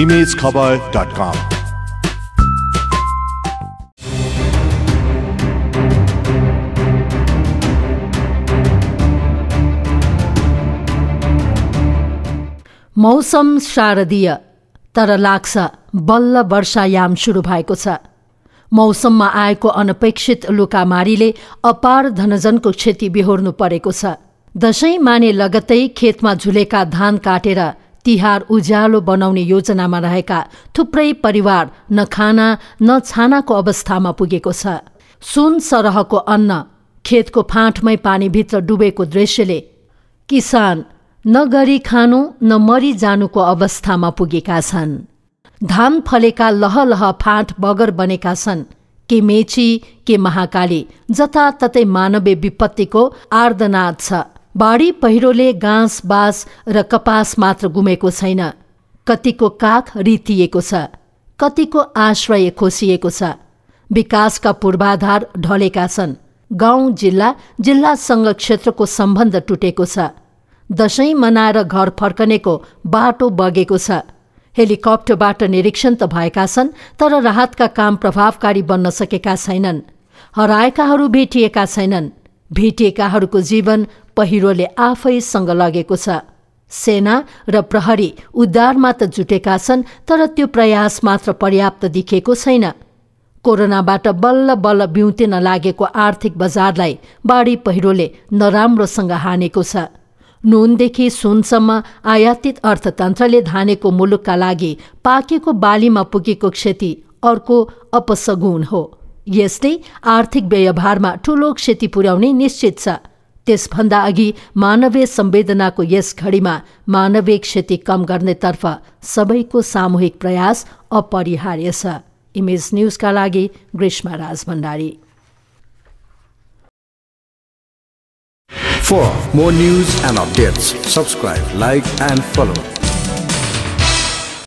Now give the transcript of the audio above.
मौसम शारदीय तर लाग्छ बल्ल वर्षायाम सुरु भएको छ मौसममा आएको अनपेक्षित लुकामारीले अपार धनजनको क्षति बिहोर्नु परेको छ दशैं माने लगत्तै खेतमा झुलेका धान काटेर तिहार उज्यालो बनाउने योजनामा रहेका थुप्रै परिवार न खाना न छानाको अवस्थामा पुगेको छ सुन सरहको अन्न खेतको फाँटमै पानीभित्र डुबेको दृश्यले किसान नगरी खानु न मरि जानुको अवस्थामा पुगेका छन् धान फलेका लहलह फाँट बगर बनेका छन् के मेची के महाकाली जताततै मानवीय विपत्तिको आर्दनाद छ बाढी पहिरोले गाँस बाँस र कपास मात्र गुमेको छैन कतिको काख रितिएको छ कतिको आश्रय खोसिएको छ विकासका पूर्वाधार ढलेका छन् गाउँ जिल्ला जिल्लासँग क्षेत्रको सम्बन्ध टुटेको छ दसैँ मनाएर घर फर्कनेको बाटो बगेको छ हेलिकप्टरबाट निरीक्षण त भएका छन् तर राहतका काम प्रभावकारी बन्न सकेका छैनन् हराएकाहरू भेटिएका छैनन् भेटिएकाहरूको जीवन पहिरोले आफैसँग लगेको छ सेना र प्रहरी उद्धारमा त जुटेका छन् तर त्यो प्रयास मात्र पर्याप्त देखिएको छैन कोरोनाबाट बल्ल बल्ल बिउतिन लागेको आर्थिक बजारलाई बाढी पहिरोले नराम्रोसँग हानेको छ नुनदेखि सुनसम्म आयातित अर्थतन्त्रले धानेको मुलुकका लागि पाकेको बालीमा पुगेको क्षति अर्को अपसगुन हो यसले आर्थिक व्यवहारमा ठूलो क्षति पुर्याउने निश्चित छ त्यसभन्दा अघि मानवीय संवेदनाको यस घडीमा मानवीय क्षति कम गर्नेतर्फ सबैको सामूहिक प्रयास अपरिहार्य छ इमेज न्युजका लागि ग्रीष्मा राज Bhandari For more news and updates, subscribe, like, and follow.